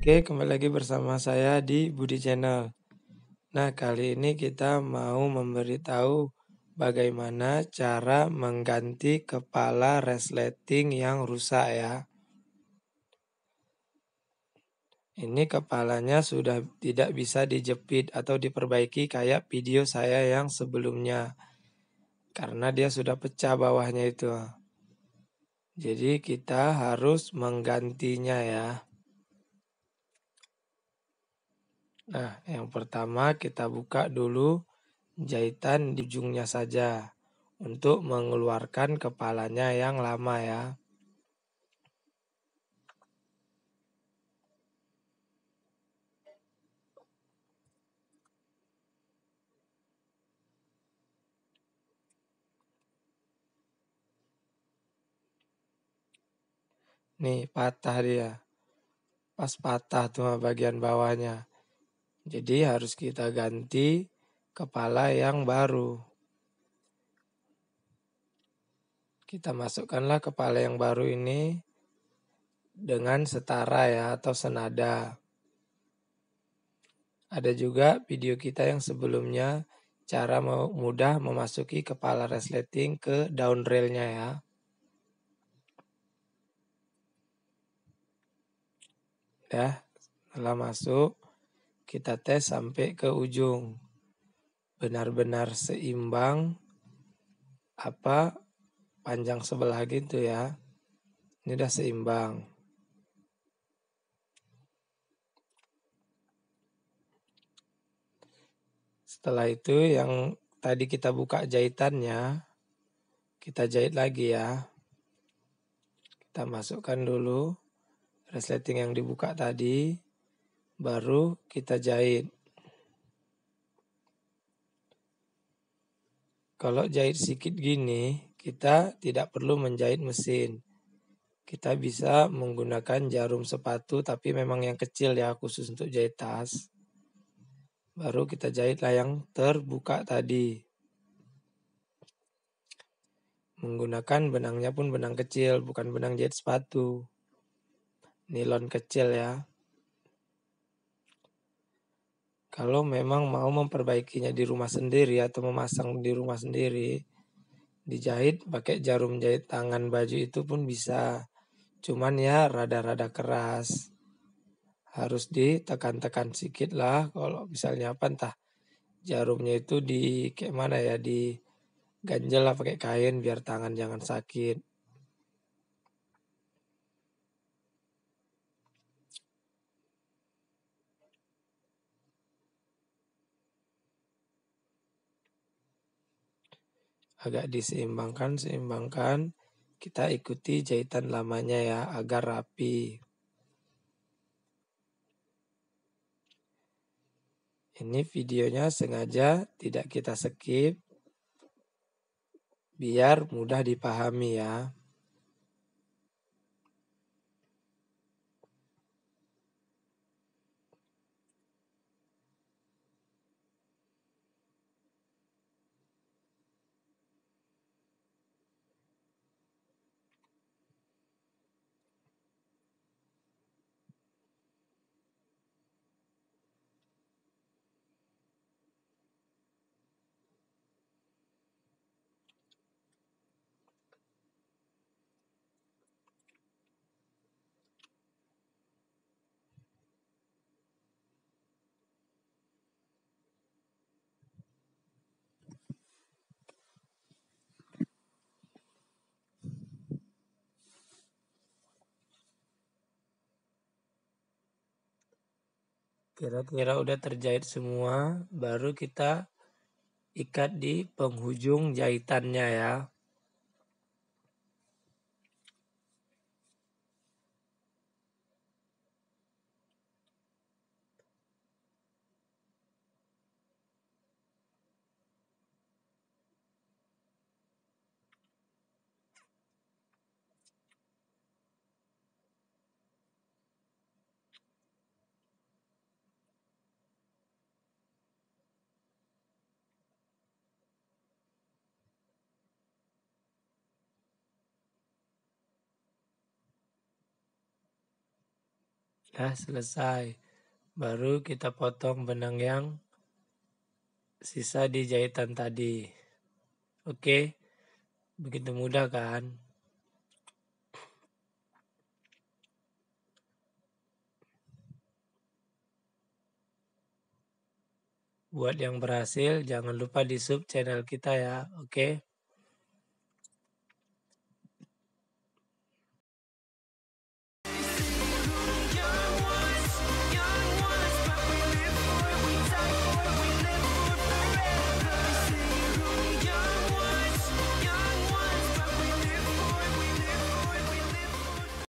Oke, kembali lagi bersama saya di Budi Channel. Nah, kali ini kita mau memberitahu bagaimana cara mengganti kepala resleting yang rusak ya. Ini kepalanya sudah tidak bisa dijepit atau diperbaiki kayak video saya yang sebelumnya. Karena dia sudah pecah bawahnya itu. Jadi kita harus menggantinya ya. Nah, yang pertama kita buka dulu jahitan di ujungnya saja untuk mengeluarkan kepalanya yang lama ya. Nih, patah dia. Pas patah tuh bagian bawahnya. Jadi harus kita ganti kepala yang baru. Kita masukkanlah kepala yang baru ini dengan setara ya atau senada. Ada juga video kita yang sebelumnya cara mudah memasuki kepala resleting ke down railnya ya. Dah, ya, setelah masuk, kita tes sampai ke ujung. Benar-benar seimbang apa panjang sebelah gitu ya. Ini udah seimbang. Setelah itu yang tadi kita buka jahitannya, kita jahit lagi ya. Kita masukkan dulu resleting yang dibuka tadi baru kita jahit. Kalau jahit sedikit gini, kita tidak perlu menjahit mesin. Kita bisa menggunakan jarum sepatu, tapi memang yang kecil ya, khusus untuk jahit tas. Baru kita jahit layang terbuka tadi. Menggunakan benangnya pun benang kecil, bukan benang jahit sepatu. Nilon kecil ya kalau memang mau memperbaikinya di rumah sendiri atau memasang di rumah sendiri, dijahit pakai jarum jahit tangan baju itu pun bisa. Cuman ya rada-rada keras. Harus ditekan-tekan sedikit lah kalau misalnya apa entah jarumnya itu di kayak mana ya di ganjel lah pakai kain biar tangan jangan sakit. agak diseimbangkan, seimbangkan. Kita ikuti jahitan lamanya ya agar rapi. Ini videonya sengaja tidak kita skip biar mudah dipahami ya. kira-kira udah terjahit semua baru kita ikat di penghujung jahitannya ya Nah, selesai. Baru kita potong benang yang sisa di jahitan tadi. Oke, begitu mudah kan? Buat yang berhasil, jangan lupa di sub channel kita ya. Oke.